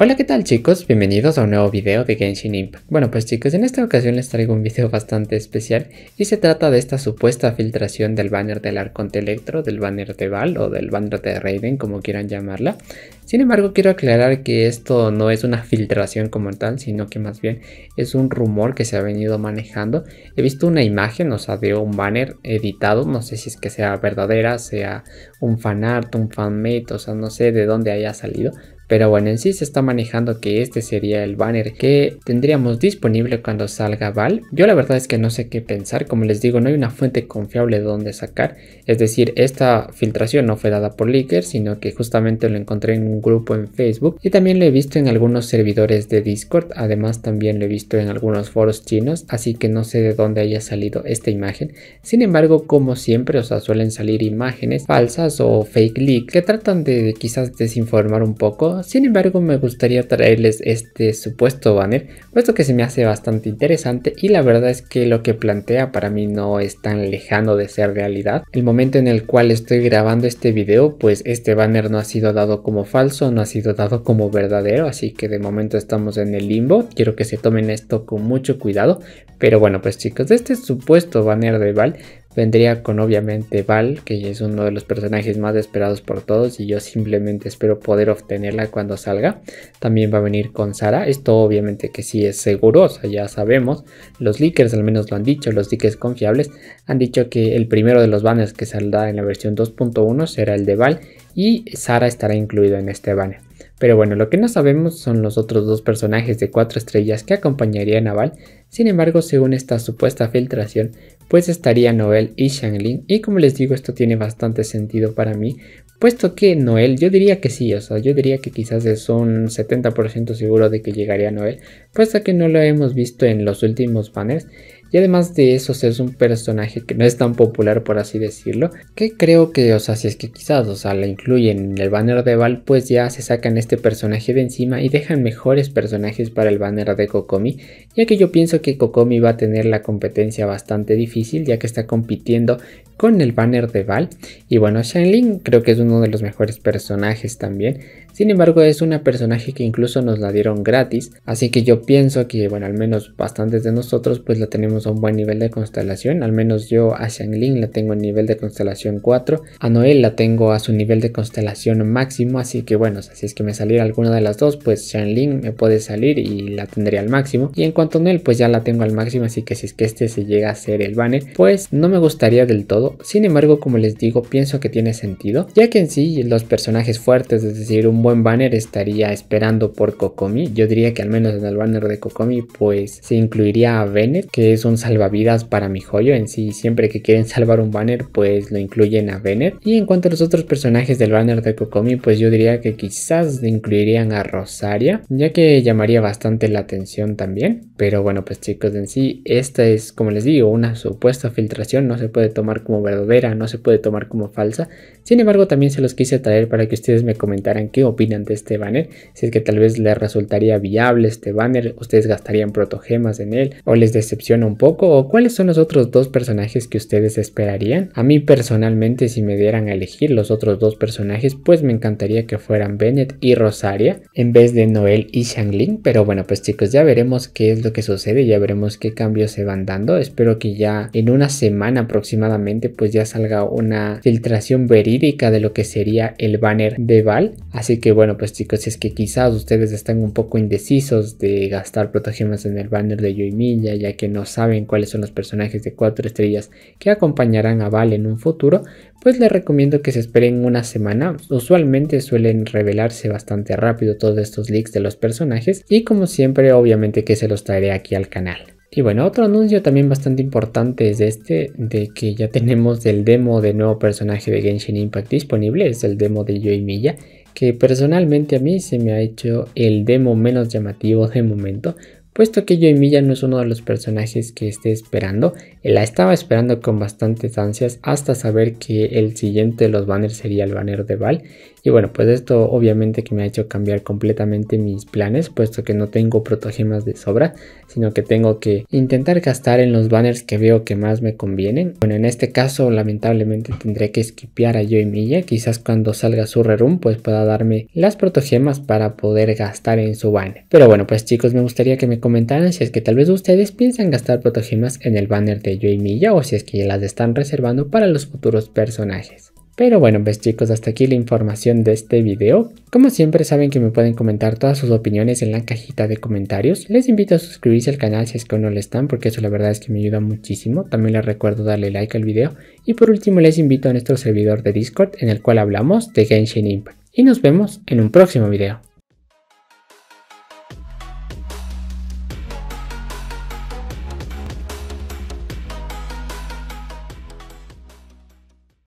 Hola qué tal chicos, bienvenidos a un nuevo video de Genshin Impact. Bueno pues chicos, en esta ocasión les traigo un video bastante especial y se trata de esta supuesta filtración del banner del Arconte Electro, del banner de Val o del banner de Raiden como quieran llamarla. Sin embargo quiero aclarar que esto no es una filtración como tal, sino que más bien es un rumor que se ha venido manejando. He visto una imagen, o sea de un banner editado, no sé si es que sea verdadera, sea un fanart, un fanmate, o sea no sé de dónde haya salido, pero bueno, en sí se está manejando que este sería el banner que tendríamos disponible cuando salga Val. Yo la verdad es que no sé qué pensar, como les digo, no hay una fuente confiable de dónde sacar. Es decir, esta filtración no fue dada por Leaker, sino que justamente lo encontré en un grupo en Facebook y también lo he visto en algunos servidores de Discord. Además también lo he visto en algunos foros chinos, así que no sé de dónde haya salido esta imagen. Sin embargo, como siempre, o sea, suelen salir imágenes falsas o fake leak que tratan de quizás desinformar un poco sin embargo me gustaría traerles este supuesto banner, puesto que se me hace bastante interesante y la verdad es que lo que plantea para mí no es tan lejano de ser realidad. El momento en el cual estoy grabando este video, pues este banner no ha sido dado como falso, no ha sido dado como verdadero, así que de momento estamos en el limbo, quiero que se tomen esto con mucho cuidado, pero bueno pues chicos, este supuesto banner de Val Vendría con obviamente Val, que es uno de los personajes más esperados por todos y yo simplemente espero poder obtenerla cuando salga. También va a venir con Sara, esto obviamente que sí es seguro, ya sabemos. Los leakers al menos lo han dicho, los leakers confiables han dicho que el primero de los banners que saldrá en la versión 2.1 será el de Val y Sara estará incluido en este banner. Pero bueno, lo que no sabemos son los otros dos personajes de cuatro estrellas que acompañaría a Naval, sin embargo, según esta supuesta filtración, pues estaría Noel y Shanglin, y como les digo, esto tiene bastante sentido para mí, puesto que Noel, yo diría que sí, o sea, yo diría que quizás es un 70% seguro de que llegaría Noel, puesto que no lo hemos visto en los últimos banners, y además de eso, es un personaje que no es tan popular, por así decirlo, que creo que, o sea, si es que quizás, o sea, la incluyen en el banner de Val, pues ya se sacan este personaje de encima y dejan mejores personajes para el banner de Kokomi, ya que yo pienso que Kokomi va a tener la competencia bastante difícil, ya que está compitiendo con el banner de Val. Y bueno, Shanling creo que es uno de los mejores personajes también, sin embargo, es una personaje que incluso nos la dieron gratis, así que yo pienso que, bueno, al menos bastantes de nosotros pues la tenemos a un buen nivel de constelación, al menos yo a Xiangling la tengo en nivel de constelación 4, a Noel la tengo a su nivel de constelación máximo, así que bueno, si es que me saliera alguna de las dos, pues Xiangling me puede salir y la tendría al máximo, y en cuanto a Noel pues ya la tengo al máximo, así que si es que este se llega a ser el banner, pues no me gustaría del todo, sin embargo, como les digo, pienso que tiene sentido, ya que en sí los personajes fuertes, es decir, un buen buen banner estaría esperando por Kokomi. Yo diría que al menos en el banner de Kokomi pues se incluiría a Bennett, que es un salvavidas para mi joyo en sí. Siempre que quieren salvar un banner pues lo incluyen a Bennett. Y en cuanto a los otros personajes del banner de Kokomi pues yo diría que quizás incluirían a Rosaria, ya que llamaría bastante la atención también. Pero bueno pues chicos en sí esta es como les digo una supuesta filtración, no se puede tomar como verdadera, no se puede tomar como falsa. Sin embargo también se los quise traer para que ustedes me comentaran qué opinan de este banner, si es que tal vez les resultaría viable este banner, ustedes gastarían protogemas en él o les decepciona un poco o cuáles son los otros dos personajes que ustedes esperarían. A mí personalmente si me dieran a elegir los otros dos personajes pues me encantaría que fueran Bennett y Rosaria en vez de Noel y Xiangling pero bueno pues chicos ya veremos qué es lo que sucede, ya veremos qué cambios se van dando, espero que ya en una semana aproximadamente pues ya salga una filtración verídica de lo que sería el banner de Val, así que bueno, pues chicos, si es que quizás ustedes están un poco indecisos de gastar protogemas en el banner de Yoimilla, ya que no saben cuáles son los personajes de 4 estrellas que acompañarán a Val en un futuro, pues les recomiendo que se esperen una semana. Usualmente suelen revelarse bastante rápido todos estos leaks de los personajes y como siempre obviamente que se los traeré aquí al canal. Y bueno, otro anuncio también bastante importante es este, de que ya tenemos el demo de nuevo personaje de Genshin Impact disponible, es el demo de Joy Milla, que personalmente a mí se me ha hecho el demo menos llamativo de momento, puesto que Joy Milla no es uno de los personajes que esté esperando, la estaba esperando con bastantes ansias hasta saber que el siguiente de los banners sería el banner de Val, y bueno, pues esto obviamente que me ha hecho cambiar completamente mis planes, puesto que no tengo protogemas de sobra, sino que tengo que intentar gastar en los banners que veo que más me convienen. Bueno, en este caso lamentablemente tendré que skipear a Joy Milla, quizás cuando salga su rerun pues pueda darme las protogemas para poder gastar en su banner. Pero bueno, pues chicos, me gustaría que me comentaran si es que tal vez ustedes piensan gastar protogemas en el banner de Joy Milla o si es que las están reservando para los futuros personajes. Pero bueno, pues chicos, hasta aquí la información de este video. Como siempre saben que me pueden comentar todas sus opiniones en la cajita de comentarios. Les invito a suscribirse al canal si es que no lo están, porque eso la verdad es que me ayuda muchísimo. También les recuerdo darle like al video. Y por último les invito a nuestro servidor de Discord en el cual hablamos de Genshin Impact. Y nos vemos en un próximo video.